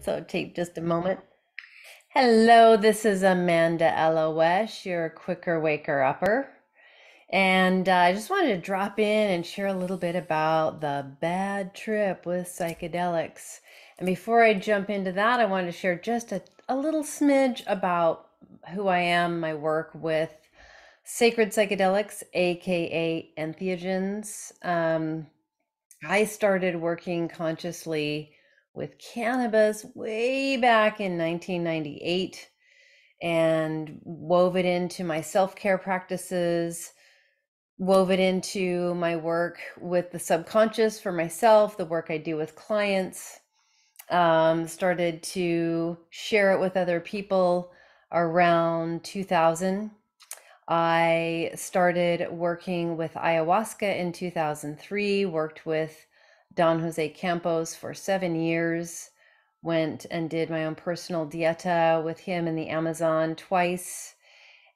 So take just a moment. Hello, this is Amanda Elowesh, your quicker waker upper. And uh, I just wanted to drop in and share a little bit about the bad trip with psychedelics. And before I jump into that, I wanted to share just a, a little smidge about who I am, my work with sacred psychedelics, aka entheogens. Um, I started working consciously with cannabis way back in 1998 and wove it into my self care practices, wove it into my work with the subconscious for myself, the work I do with clients, um, started to share it with other people around 2000. I started working with ayahuasca in 2003, worked with Don Jose Campos for seven years. Went and did my own personal dieta with him in the Amazon twice.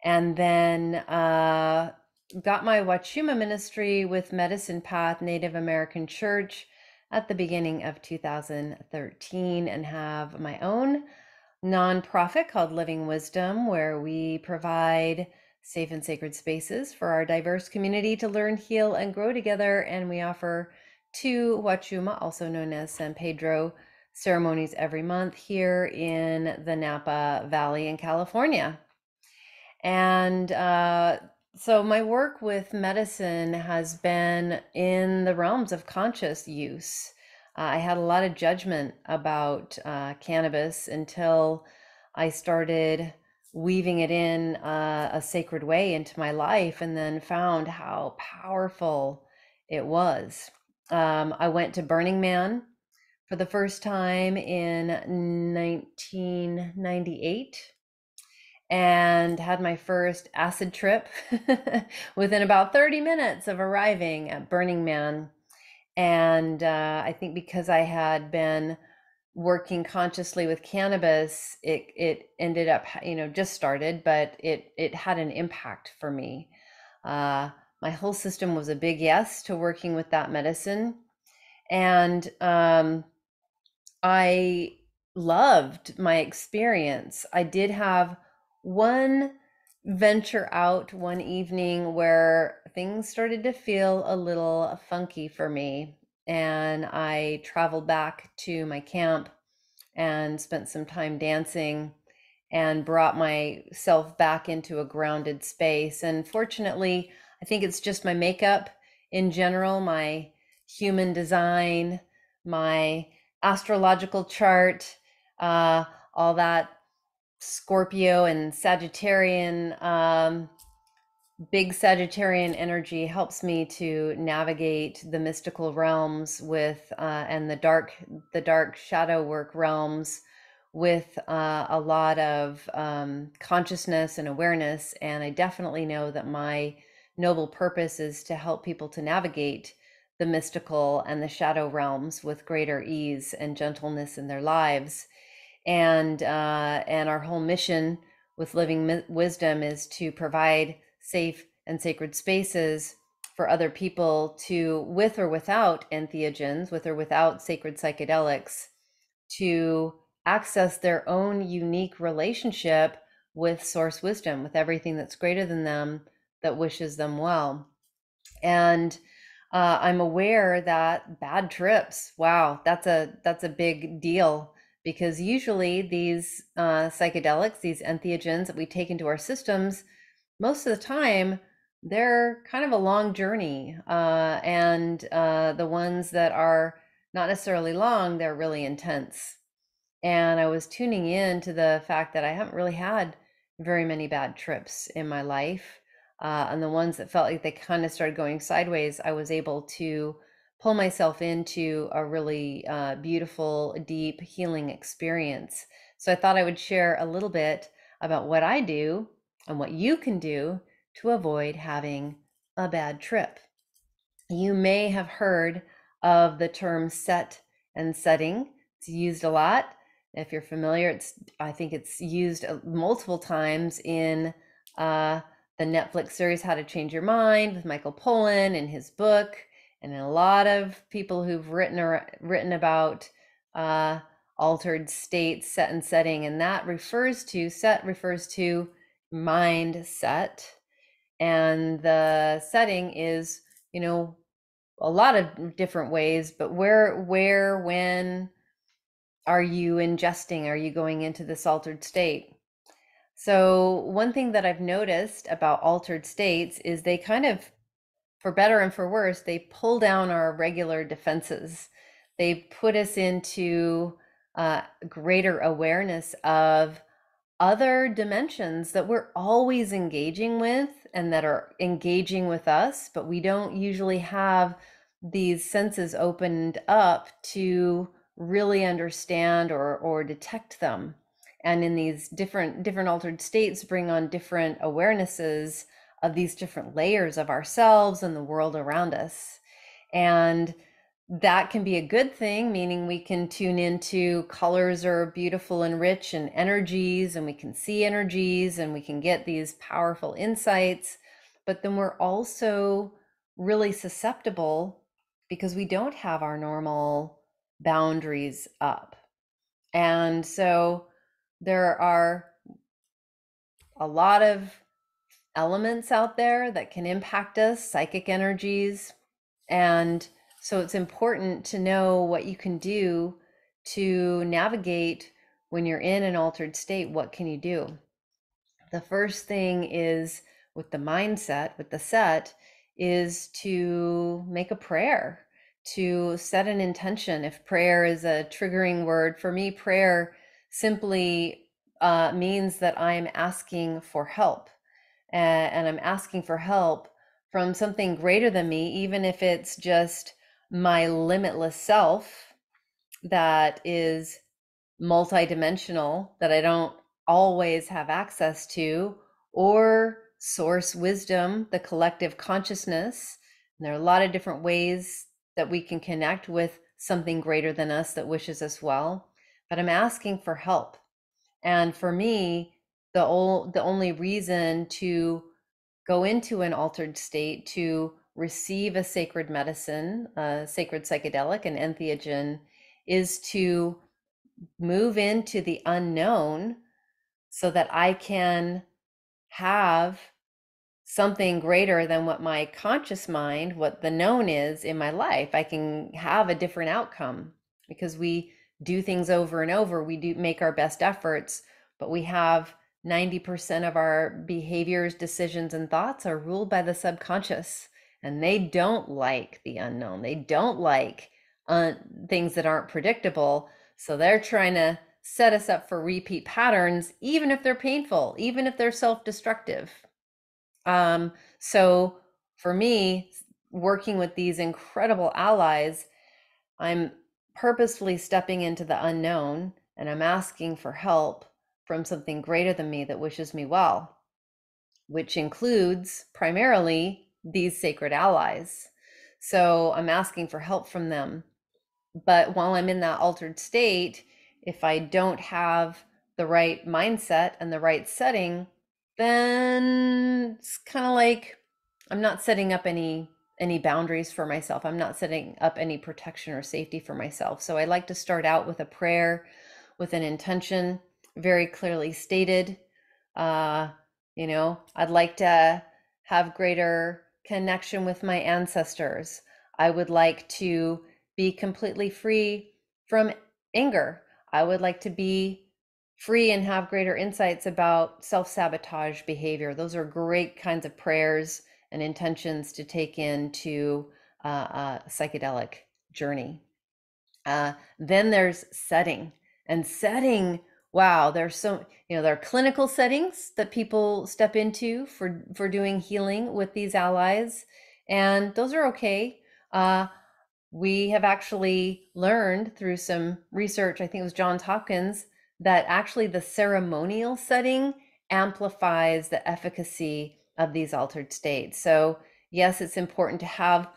And then uh, got my Wachuma ministry with Medicine Path Native American Church at the beginning of 2013 and have my own nonprofit called Living Wisdom, where we provide safe and sacred spaces for our diverse community to learn, heal, and grow together. And we offer to Huachuma, also known as San Pedro ceremonies every month here in the Napa Valley in California. And uh, so my work with medicine has been in the realms of conscious use. Uh, I had a lot of judgment about uh, cannabis until I started weaving it in uh, a sacred way into my life and then found how powerful it was. Um, I went to Burning Man for the first time in 1998 and had my first acid trip within about 30 minutes of arriving at Burning Man. And uh, I think because I had been working consciously with cannabis, it it ended up you know just started, but it it had an impact for me. Uh, my whole system was a big yes to working with that medicine. And um, I loved my experience. I did have one venture out one evening where things started to feel a little funky for me. And I traveled back to my camp and spent some time dancing and brought myself back into a grounded space. And fortunately, I think it's just my makeup in general, my human design, my astrological chart, uh, all that Scorpio and Sagittarian, um, big Sagittarian energy helps me to navigate the mystical realms with uh, and the dark, the dark shadow work realms with uh, a lot of um, consciousness and awareness. And I definitely know that my noble purpose is to help people to navigate the mystical and the shadow realms with greater ease and gentleness in their lives and uh, and our whole mission with living wisdom is to provide safe and sacred spaces for other people to with or without entheogens with or without sacred psychedelics to access their own unique relationship with source wisdom with everything that's greater than them that wishes them well. And uh, I'm aware that bad trips, wow, that's a that's a big deal because usually these uh, psychedelics, these entheogens that we take into our systems, most of the time they're kind of a long journey, uh, and uh, the ones that are not necessarily long, they're really intense. And I was tuning in to the fact that I haven't really had very many bad trips in my life uh, and the ones that felt like they kind of started going sideways, I was able to pull myself into a really uh, beautiful, deep healing experience. So I thought I would share a little bit about what I do and what you can do to avoid having a bad trip. You may have heard of the term set and setting. It's used a lot. If you're familiar, it's I think it's used uh, multiple times in uh, the Netflix series How to Change Your Mind with Michael Pollan and his book, and a lot of people who've written or, written about uh, altered states, set and setting, and that refers to set refers to mindset, and the setting is you know a lot of different ways, but where where when are you ingesting? Are you going into this altered state? So, one thing that I've noticed about altered states is they kind of, for better and for worse, they pull down our regular defenses. They put us into uh, greater awareness of other dimensions that we're always engaging with and that are engaging with us, but we don't usually have these senses opened up to really understand or, or detect them and in these different different altered states bring on different awarenesses of these different layers of ourselves and the world around us and that can be a good thing meaning we can tune into colors are beautiful and rich and energies and we can see energies and we can get these powerful insights but then we're also really susceptible because we don't have our normal boundaries up and so there are a lot of elements out there that can impact us, psychic energies. And so it's important to know what you can do to navigate when you're in an altered state. What can you do? The first thing is with the mindset, with the set, is to make a prayer, to set an intention. If prayer is a triggering word, for me, prayer simply uh, means that I'm asking for help. And, and I'm asking for help from something greater than me, even if it's just my limitless self that is multidimensional, that I don't always have access to, or source wisdom, the collective consciousness. And there are a lot of different ways that we can connect with something greater than us that wishes us well but I'm asking for help. And for me, the old, the only reason to go into an altered state to receive a sacred medicine, a sacred psychedelic, an entheogen, is to move into the unknown so that I can have something greater than what my conscious mind, what the known is in my life. I can have a different outcome because we do things over and over we do make our best efforts but we have 90% of our behaviors decisions and thoughts are ruled by the subconscious and they don't like the unknown they don't like uh, things that aren't predictable so they're trying to set us up for repeat patterns even if they're painful even if they're self-destructive um, so for me working with these incredible allies i'm purposefully stepping into the unknown and I'm asking for help from something greater than me that wishes me well, which includes primarily these sacred allies. So I'm asking for help from them. But while I'm in that altered state, if I don't have the right mindset and the right setting, then it's kind of like I'm not setting up any any boundaries for myself. I'm not setting up any protection or safety for myself. So I like to start out with a prayer, with an intention, very clearly stated. Uh, you know, I'd like to have greater connection with my ancestors. I would like to be completely free from anger. I would like to be free and have greater insights about self sabotage behavior. Those are great kinds of prayers and intentions to take into uh, a uh, psychedelic journey. Uh, then there's setting and setting. Wow, there's so you know there are clinical settings that people step into for for doing healing with these allies, and those are okay. Uh, we have actually learned through some research. I think it was Johns Hopkins that actually the ceremonial setting amplifies the efficacy of these altered states. So, yes, it's important to have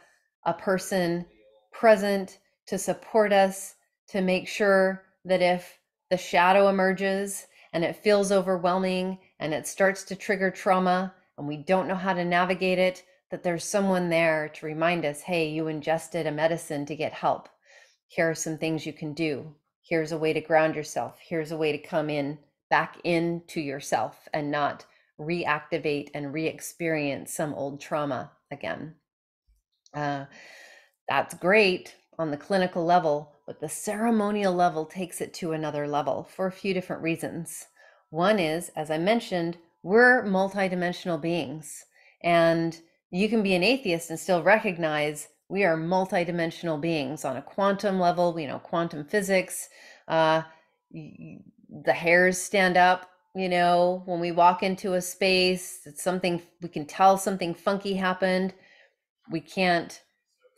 a person present to support us to make sure that if the shadow emerges and it feels overwhelming and it starts to trigger trauma and we don't know how to navigate it, that there's someone there to remind us hey, you ingested a medicine to get help. Here are some things you can do. Here's a way to ground yourself. Here's a way to come in back into yourself and not reactivate and re experience some old trauma again. Uh, that's great on the clinical level, but the ceremonial level takes it to another level for a few different reasons. One is, as I mentioned, we're multidimensional beings, and you can be an atheist and still recognize we are multidimensional beings on a quantum level, We know, quantum physics. Uh, the hairs stand up you know when we walk into a space it's something we can tell something funky happened we can't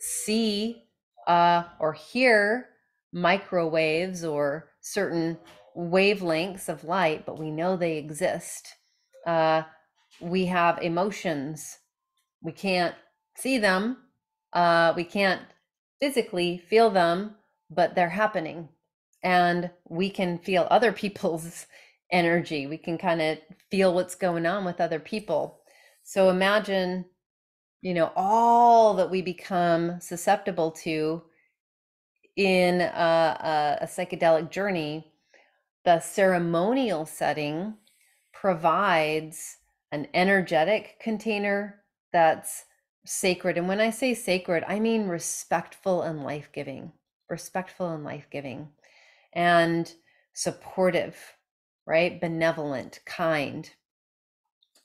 see uh, or hear microwaves or certain wavelengths of light but we know they exist uh, we have emotions we can't see them uh, we can't physically feel them but they're happening and we can feel other people's energy. We can kind of feel what's going on with other people. So imagine, you know, all that we become susceptible to in a, a, a psychedelic journey. The ceremonial setting provides an energetic container that's sacred. And when I say sacred, I mean respectful and life giving, respectful and life giving, and supportive right? Benevolent, kind.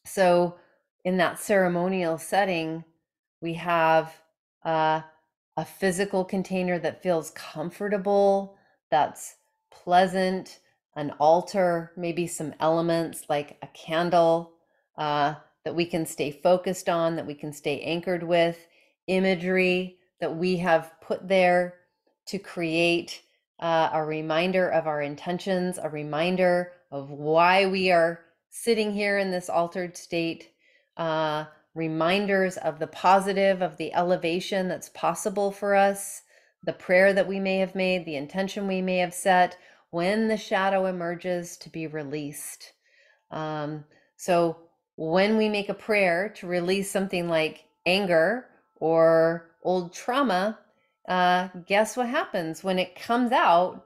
So, in that ceremonial setting, we have uh, a physical container that feels comfortable, that's pleasant, an altar, maybe some elements like a candle uh, that we can stay focused on, that we can stay anchored with, imagery that we have put there to create uh, a reminder of our intentions, a reminder of why we are sitting here in this altered state, uh, reminders of the positive, of the elevation that's possible for us, the prayer that we may have made, the intention we may have set when the shadow emerges to be released. Um, so when we make a prayer to release something like anger or old trauma, uh, guess what happens when it comes out?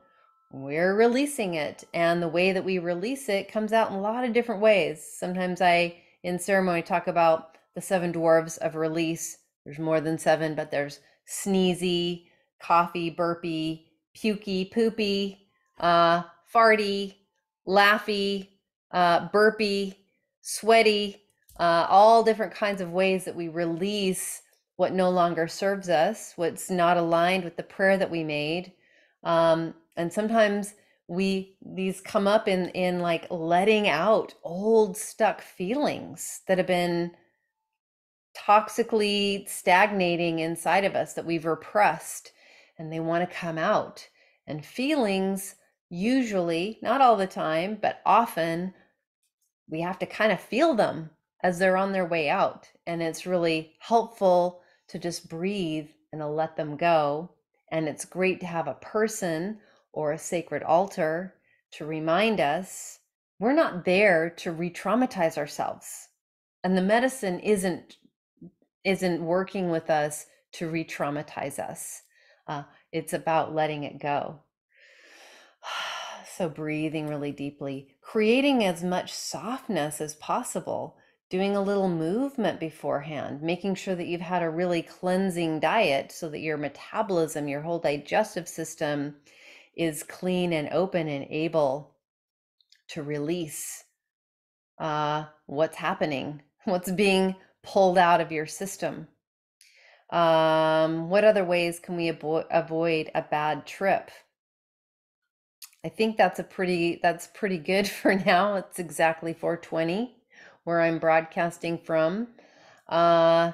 we're releasing it. And the way that we release it comes out in a lot of different ways. Sometimes I, in ceremony, talk about the seven dwarves of release. There's more than seven, but there's sneezy, coffee, burpy, pukey, poopy, uh, farty, laughy, uh, burpy, sweaty, uh, all different kinds of ways that we release what no longer serves us, what's not aligned with the prayer that we made. Um, and sometimes we these come up in in like letting out old stuck feelings that have been toxically stagnating inside of us that we've repressed and they want to come out and feelings usually not all the time but often we have to kind of feel them as they're on their way out and it's really helpful to just breathe and to let them go and it's great to have a person or a sacred altar to remind us, we're not there to re-traumatize ourselves. And the medicine isn't isn't working with us to re-traumatize us. Uh, it's about letting it go. So breathing really deeply, creating as much softness as possible, doing a little movement beforehand, making sure that you've had a really cleansing diet so that your metabolism, your whole digestive system is clean and open and able to release uh, what's happening, what's being pulled out of your system. Um, what other ways can we avoid a bad trip? I think that's a pretty that's pretty good for now. It's exactly 420 where I'm broadcasting from. Uh,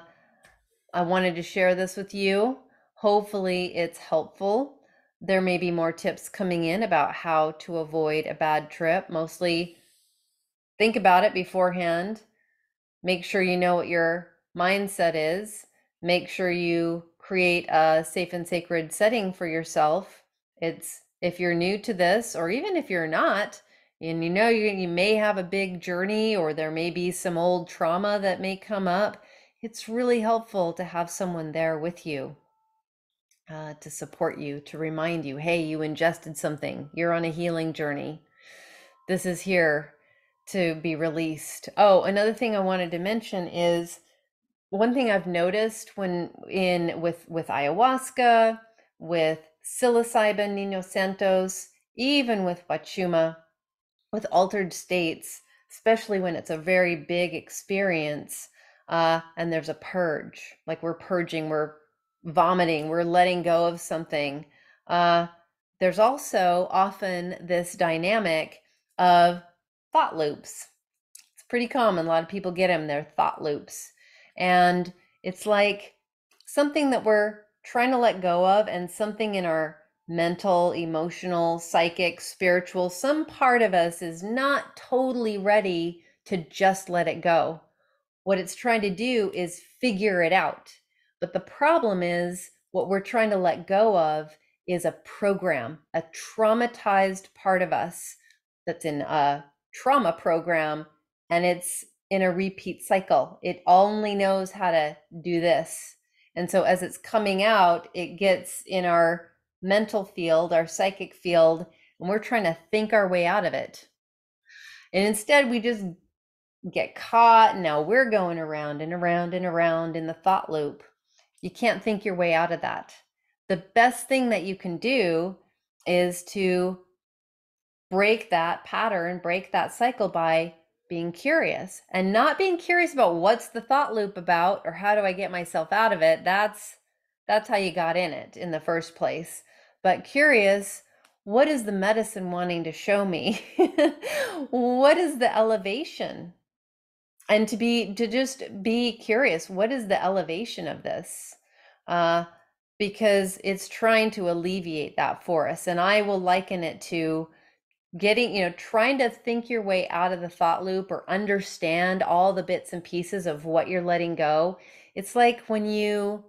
I wanted to share this with you. Hopefully it's helpful there may be more tips coming in about how to avoid a bad trip. Mostly think about it beforehand. Make sure you know what your mindset is. Make sure you create a safe and sacred setting for yourself. It's if you're new to this, or even if you're not, and you know you, you may have a big journey or there may be some old trauma that may come up, it's really helpful to have someone there with you uh, to support you, to remind you, hey, you ingested something, you're on a healing journey. This is here to be released. Oh, another thing I wanted to mention is one thing I've noticed when in with with ayahuasca, with psilocybin, Nino Santos, even with Wachuma, with altered states, especially when it's a very big experience, uh, and there's a purge, like we're purging, we're vomiting, we're letting go of something. Uh, there's also often this dynamic of thought loops. It's pretty common. A lot of people get them, they're thought loops. And it's like something that we're trying to let go of and something in our mental, emotional, psychic, spiritual, some part of us is not totally ready to just let it go. What it's trying to do is figure it out. But the problem is what we're trying to let go of is a program, a traumatized part of us that's in a trauma program and it's in a repeat cycle. It only knows how to do this. And so as it's coming out, it gets in our mental field, our psychic field, and we're trying to think our way out of it. And instead, we just get caught. Now we're going around and around and around in the thought loop. You can't think your way out of that. The best thing that you can do is to break that pattern, break that cycle by being curious and not being curious about what's the thought loop about or how do I get myself out of it. That's that's how you got in it in the first place. But curious, what is the medicine wanting to show me? what is the elevation and to be to just be curious what is the elevation of this uh because it's trying to alleviate that for us and i will liken it to getting you know trying to think your way out of the thought loop or understand all the bits and pieces of what you're letting go it's like when you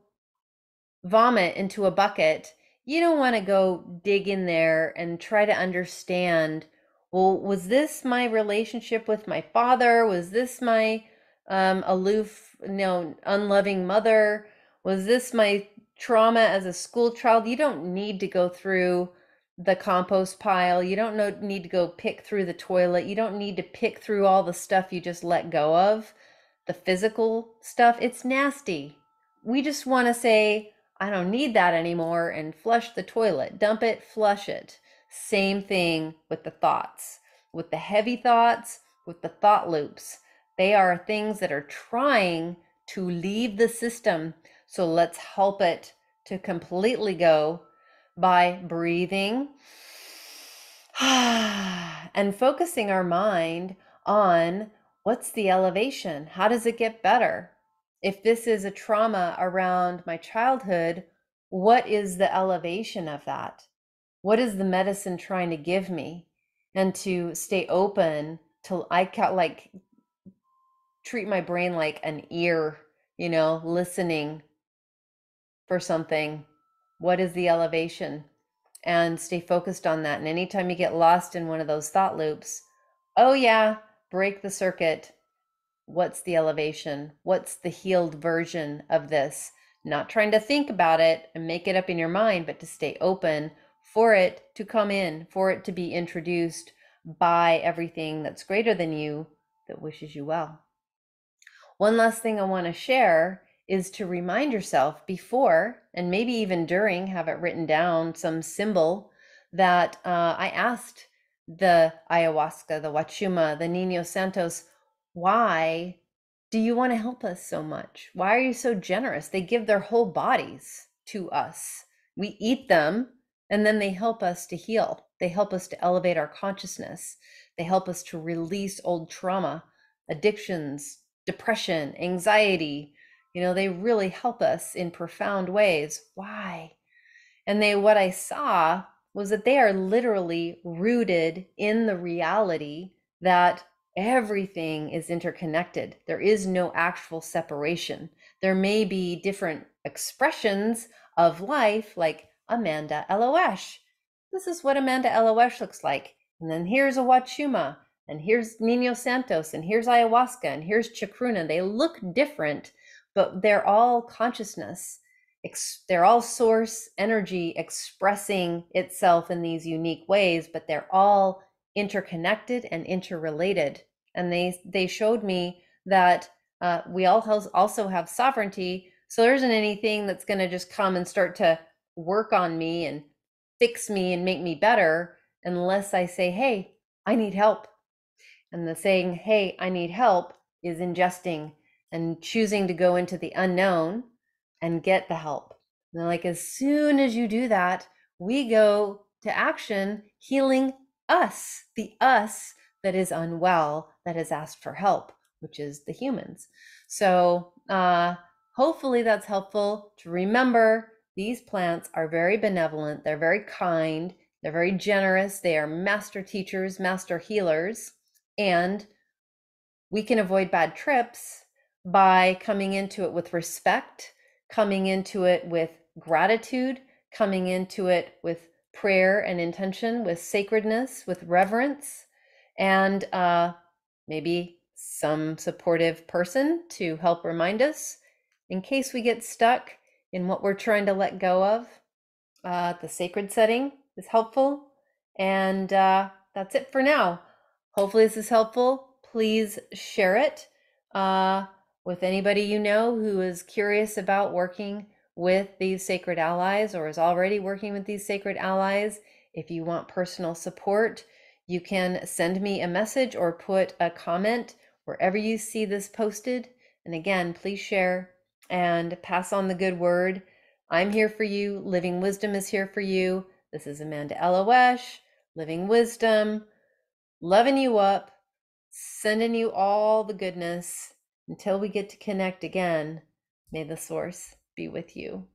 vomit into a bucket you don't want to go dig in there and try to understand well, was this my relationship with my father? Was this my um, aloof, you know, unloving mother? Was this my trauma as a school child? You don't need to go through the compost pile. You don't know, need to go pick through the toilet. You don't need to pick through all the stuff you just let go of, the physical stuff. It's nasty. We just want to say, I don't need that anymore and flush the toilet. Dump it, flush it. Same thing with the thoughts, with the heavy thoughts, with the thought loops. They are things that are trying to leave the system. So let's help it to completely go by breathing and focusing our mind on what's the elevation? How does it get better? If this is a trauma around my childhood, what is the elevation of that? what is the medicine trying to give me and to stay open to i can like treat my brain like an ear you know listening for something what is the elevation and stay focused on that and anytime you get lost in one of those thought loops oh yeah break the circuit what's the elevation what's the healed version of this not trying to think about it and make it up in your mind but to stay open for it to come in, for it to be introduced by everything that's greater than you that wishes you well. One last thing I want to share is to remind yourself before and maybe even during, have it written down, some symbol that uh, I asked the ayahuasca, the Wachuma, the Nino Santos, why do you want to help us so much? Why are you so generous? They give their whole bodies to us. We eat them and then they help us to heal. They help us to elevate our consciousness. They help us to release old trauma, addictions, depression, anxiety. You know, they really help us in profound ways. Why? And they, what I saw was that they are literally rooted in the reality that everything is interconnected. There is no actual separation. There may be different expressions of life, like Amanda Eloesh. This is what Amanda Eloesh looks like. And then here's a Wachuma, and here's Nino Santos, and here's ayahuasca, and here's Chacruna. They look different, but they're all consciousness. They're all source energy expressing itself in these unique ways, but they're all interconnected and interrelated. And they they showed me that uh, we all also have sovereignty. So there isn't anything that's going to just come and start to work on me and fix me and make me better unless I say, hey, I need help. And the saying, hey, I need help is ingesting and choosing to go into the unknown and get the help. And like, as soon as you do that, we go to action healing us, the us that is unwell, that has asked for help, which is the humans. So, uh, hopefully that's helpful to remember these plants are very benevolent, they're very kind, they're very generous, they are master teachers, master healers, and we can avoid bad trips by coming into it with respect, coming into it with gratitude, coming into it with prayer and intention, with sacredness, with reverence, and uh, maybe some supportive person to help remind us in case we get stuck in what we're trying to let go of, uh, the sacred setting is helpful. And uh, that's it for now. Hopefully, this is helpful. Please share it uh, with anybody you know who is curious about working with these sacred allies or is already working with these sacred allies. If you want personal support, you can send me a message or put a comment wherever you see this posted. And again, please share, and pass on the good word. I'm here for you. Living Wisdom is here for you. This is Amanda Eloesh, Living Wisdom, loving you up, sending you all the goodness. Until we get to connect again, may the source be with you.